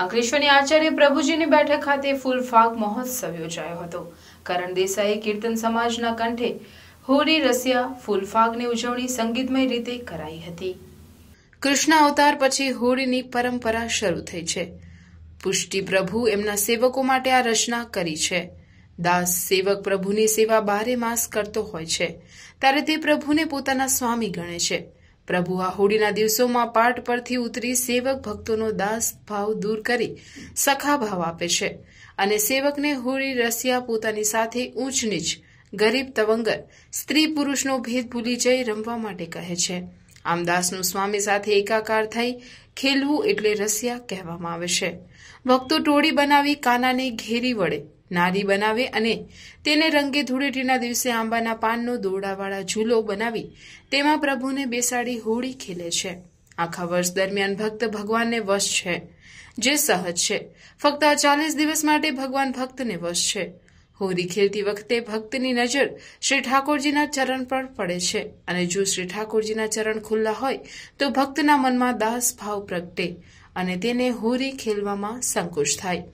અંકલેશ્વરની આચાર્ય પ્રભુજીની બેઠક ખાતે ફૂલફાગ મહોત્સવ યોજાયો હતો કરણ દેસાઈએ કીર્તન સમાજના કંઠે હોળી રસિયા ફૂલફાગની ઉજવણી સંગીતમય રીતે કરાઈ હતી કૃષ્ણ અવતાર પછી હોળીની પરંપરા શરૂ થઈ છે પુષ્ટિ પ્રભુ એમના સેવકો માટે આ રચના કરી છે દાસ સેવક પ્રભુની સેવા બારે માસ કરતો હોય છે ત્યારે તે પ્રભુને પોતાના સ્વામી ગણે છે પ્રભુ આ હોળીના દિવસોમાં પાઠ પરથી ઉતરી સેવક ભક્તોનો દાસ ભાવ દૂર કરી સખા ભાવ આપે છે અને સેવકને હોળી રસિયા પોતાની સાથે ઊંચ નીચ ગરીબ તવંગર સ્ત્રી પુરુષનો ભેદ ભૂલી જઈ રમવા માટે કહે છે આમ દાસનું સ્વામી સાથે એકાકાર થઈ ખેલવું એટલે રસિયા કહેવામાં આવે છે ભક્તો ટોળી બનાવી કાનાને ઘેરી વળે નારી બનાવે અને તેને રંગે ધૂળેટીના દિવસે આંબાના પાનનો દોરડાવાળા ઝૂલો બનાવી તેમાં પ્રભુને બેસાડી હોળી ખેલે છે આખા વર્ષ દરમિયાન ભક્ત ભગવાનને વશ છે જે સહજ છે ફક્ત આ ચાલીસ દિવસ માટે ભગવાન ભક્તને વશ છે હોળી ખેલતી વખતે ભક્તની નજર શ્રી ઠાકોરજીના ચરણ પર પડે છે અને જો શ્રી ઠાકોરજીના ચરણ ખુલ્લા હોય તો ભક્તના મનમાં દાસ ભાવ પ્રગટે અને તેને હોળી ખેલવામાં સંકોચ થાય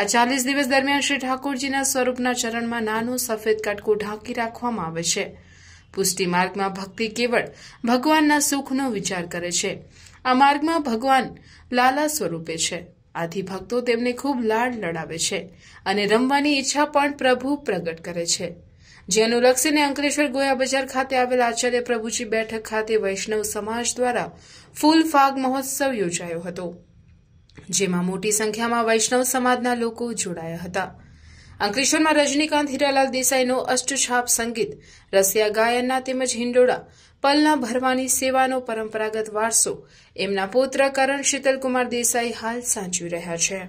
આ ચાલીસ દિવસ દરમિયાન શ્રી ઠાકોરજીના સ્વરૂપના ચરણમાં નાનું સફેદ કટકું ઢાંકી રાખવામાં આવે છે પુષ્ટિ માર્ગમાં ભક્તિ કેવળ ભગવાનના સુખનો વિચાર કરે છે આ માર્ગમાં ભગવાન લાલા સ્વરૂપે છે આથી ભક્તો તેમને ખૂબ લાડ લડાવે છે અને રમવાની ઈચ્છા પણ પ્રભુ પ્રગટ કરે છે જે અનુલક્ષીને અંકલેશ્વર ગોયા બજાર ખાતે આવેલ આચાર્ય પ્રભુજી બેઠક ખાતે વૈષ્ણવ સમાજ દ્વારા ફૂલ ફાગ મહોત્સવ યોજાયો હતો જેમાં મોટી સંખ્યામાં વૈષ્ણવ સમાજના લોકો જોડાયા હતા અંકલેશ્વરમાં રજનીકાંત હીરાલાલ દેસાઈનો અષ્ટછાપ સંગીત રસિયા ગાયનના તેમજ હિંડોળા પલના ભરવાની સેવાનો પરંપરાગત વારસો એમના પુત્ર કરણ શીતલકુમાર દેસાઈ હાલ સાચવી રહ્યા છે